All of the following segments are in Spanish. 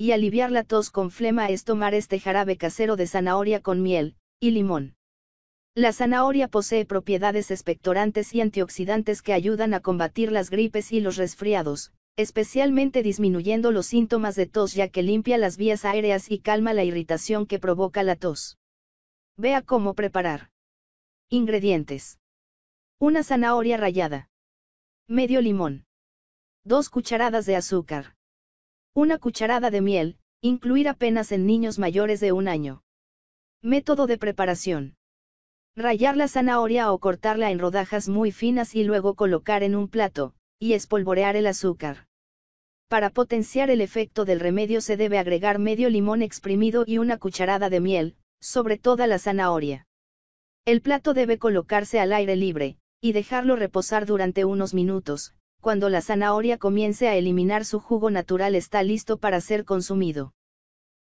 y aliviar la tos con flema es tomar este jarabe casero de zanahoria con miel y limón. La zanahoria posee propiedades expectorantes y antioxidantes que ayudan a combatir las gripes y los resfriados, especialmente disminuyendo los síntomas de tos ya que limpia las vías aéreas y calma la irritación que provoca la tos. Vea cómo preparar. Ingredientes. Una zanahoria rallada. Medio limón. Dos cucharadas de azúcar. Una cucharada de miel, incluir apenas en niños mayores de un año. Método de preparación. Rayar la zanahoria o cortarla en rodajas muy finas y luego colocar en un plato, y espolvorear el azúcar. Para potenciar el efecto del remedio se debe agregar medio limón exprimido y una cucharada de miel, sobre toda la zanahoria. El plato debe colocarse al aire libre, y dejarlo reposar durante unos minutos, cuando la zanahoria comience a eliminar su jugo natural está listo para ser consumido.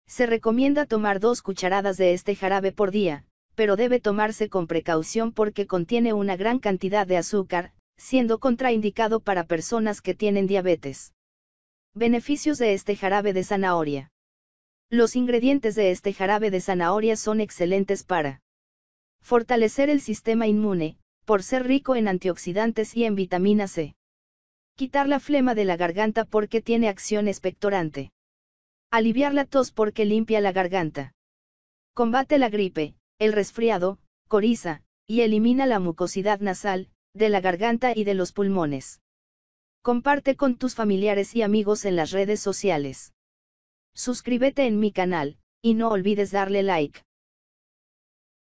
Se recomienda tomar dos cucharadas de este jarabe por día, pero debe tomarse con precaución porque contiene una gran cantidad de azúcar, siendo contraindicado para personas que tienen diabetes. Beneficios de este jarabe de zanahoria. Los ingredientes de este jarabe de zanahoria son excelentes para fortalecer el sistema inmune, por ser rico en antioxidantes y en vitamina C. Quitar la flema de la garganta porque tiene acción expectorante. Aliviar la tos porque limpia la garganta. Combate la gripe, el resfriado, coriza, y elimina la mucosidad nasal, de la garganta y de los pulmones. Comparte con tus familiares y amigos en las redes sociales. Suscríbete en mi canal, y no olvides darle like.